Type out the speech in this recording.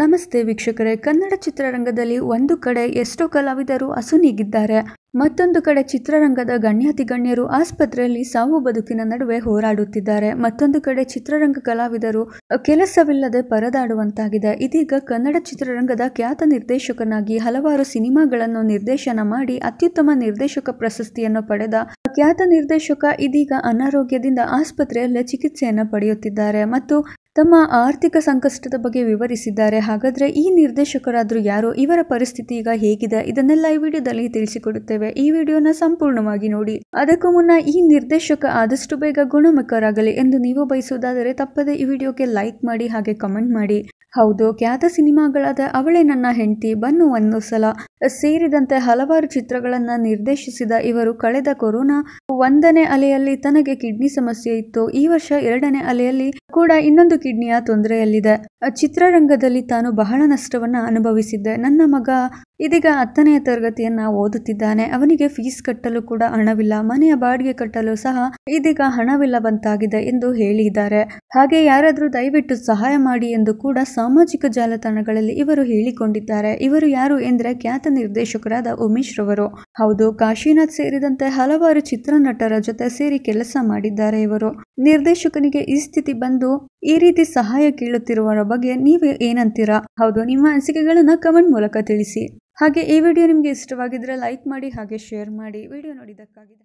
ನಮಸ್ತೆ ವೀಕ್ಷಕರೇ ಕನ್ನಡ ಚಿತ್ರರಂಗದಲ್ಲಿ ಒಂದು ಕಡೆ ಎಷ್ಟೋ ಕಲಾವಿದರು ಅಸುನೀಗಿದ್ದಾರೆ ಮತ್ತೊಂದು ಕಡೆ ಚಿತ್ರರಂಗದ ಗಣ್ಯಾತಿ ಗಣ್ಯರು ಆಸ್ಪತ್ರೆಯಲ್ಲಿ ಸಾವು ಬದುಕಿನ ನಡುವೆ ಹೋರಾಡುತ್ತಿದ್ದಾರೆ ಮತ್ತೊಂದು ಕಡೆ ಚಿತ್ರರಂಗ ಕಲಾವಿದರು ಕೆಲಸವಿಲ್ಲದೆ ಪರದಾಡುವಂತಾಗಿದೆ ಇದೀಗ ಕನ್ನಡ ಚಿತ್ರರಂಗದ ಖ್ಯಾತ ನಿರ್ದೇಶಕನಾಗಿ ಹಲವಾರು ಸಿನಿಮಾಗಳನ್ನು ನಿರ್ದೇಶನ ಮಾಡಿ ಅತ್ಯುತ್ತಮ ನಿರ್ದೇಶಕ ಪ್ರಶಸ್ತಿಯನ್ನು ಪಡೆದ ಖ್ಯಾತ ನಿರ್ದೇಶಕ ಇದೀಗ ಅನಾರೋಗ್ಯದಿಂದ ಆಸ್ಪತ್ರೆಯಲ್ಲೇ ಚಿಕಿತ್ಸೆಯನ್ನು ಪಡೆಯುತ್ತಿದ್ದಾರೆ ಮತ್ತು ತಮ್ಮ ಆರ್ಥಿಕ ಸಂಕಷ್ಟದ ಬಗ್ಗೆ ವಿವರಿಸಿದ್ದಾರೆ ಹಾಗಾದರೆ ಈ ನಿರ್ದೇಶಕರಾದರೂ ಯಾರು ಇವರ ಪರಿಸ್ಥಿತಿ ಈಗ ಹೇಗಿದೆ ಇದನ್ನೆಲ್ಲ ಈ ವಿಡಿಯೋದಲ್ಲಿ ತಿಳಿಸಿಕೊಡುತ್ತೇವೆ ಈ ವಿಡಿಯೋನ ಸಂಪೂರ್ಣವಾಗಿ ನೋಡಿ ಅದಕ್ಕೂ ಮುನ್ನ ಈ ನಿರ್ದೇಶಕ ಆದಷ್ಟು ಬೇಗ ಗುಣಮುಖರಾಗಲಿ ಎಂದು ನೀವು ಬಯಸುವುದಾದರೆ ತಪ್ಪದೆ ಈ ವಿಡಿಯೋಗೆ ಲೈಕ್ ಮಾಡಿ ಹಾಗೆ ಕಮೆಂಟ್ ಮಾಡಿ ಹೌದು ಖ್ಯಾತ ಸಿನಿಮಾಗಳಾದ ಅವಳೇ ನನ್ನ ಹೆಂಡತಿ ಬನ್ನು ಒಂದು ಸಲ ಸೇರಿದಂತೆ ಹಲವಾರು ಚಿತ್ರಗಳನ್ನು ನಿರ್ದೇಶಿಸಿದ ಇವರು ಕಳೆದ ಕೊರೋನಾ ಒಂದನೇ ಅಲೆಯಲ್ಲಿ ತನಗೆ ಕಿಡ್ನಿ ಸಮಸ್ಯೆ ಇತ್ತು ಈ ವರ್ಷ ಎರಡನೇ ಅಲೆಯಲ್ಲಿ ಕೂಡ ಇನ್ನೊಂದು ಕಿಡ್ನಿಯ ತೊಂದರೆಯಲ್ಲಿದೆ ಚಿತ್ರರಂಗದಲ್ಲಿ ತಾನು ಬಹಳ ನಷ್ಟವನ್ನ ಅನುಭವಿಸಿದ್ದೆ ನನ್ನ ಮಗ ಇದೀಗ ಹತ್ತನೆಯ ತರಗತಿಯನ್ನ ಓದುತ್ತಿದ್ದಾನೆ ಅವನಿಗೆ ಫೀಸ್ ಕಟ್ಟಲು ಕೂಡ ಹಣವಿಲ್ಲ ಮನೆಯ ಬಾಡಿಗೆ ಕಟ್ಟಲು ಸಹ ಇದೀಗ ಹಣವಿಲ್ಲವಂತಾಗಿದೆ ಎಂದು ಹೇಳಿದ್ದಾರೆ ಹಾಗೆ ಯಾರಾದರೂ ದಯವಿಟ್ಟು ಸಹಾಯ ಮಾಡಿ ಎಂದು ಕೂಡ ಸಾಮಾಜಿಕ ಜಾಲತಾಣಗಳಲ್ಲಿ ಇವರು ಹೇಳಿಕೊಂಡಿದ್ದಾರೆ ಇವರು ಯಾರು ಎಂದ್ರೆ ಖ್ಯಾತ ನಿರ್ದೇಶಕರಾದ ಉಮೇಶ್ ರವರು ಹೌದು ಕಾಶಿನಾಥ್ ಸೇರಿದಂತೆ ಹಲವಾರು ಚಿತ್ರನಟರ ಜೊತೆ ಸೇರಿ ಕೆಲಸ ಮಾಡಿದ್ದಾರೆ ಇವರು ನಿರ್ದೇಶಕನಿಗೆ ಈ ಸ್ಥಿತಿ ಬಂದು ಈ ರೀತಿ ಸಹಾಯ ಕೇಳುತ್ತಿರುವವರ ಬಗ್ಗೆ ನೀವು ಏನಂತೀರಾ ಹೌದು ನಿಮ್ಮ ಅನಿಸಿಕೆಗಳನ್ನು ಕಮೆಂಟ್ ಮೂಲಕ ತಿಳಿಸಿ ಹಾಗೆ ಈ ವಿಡಿಯೋ ನಿಮಗೆ ಇಷ್ಟವಾಗಿದ್ದರೆ ಲೈಕ್ ಮಾಡಿ ಹಾಗೆ ಶೇರ್ ಮಾಡಿ ವಿಡಿಯೋ ನೋಡಿದ್ದಕ್ಕಾಗಿ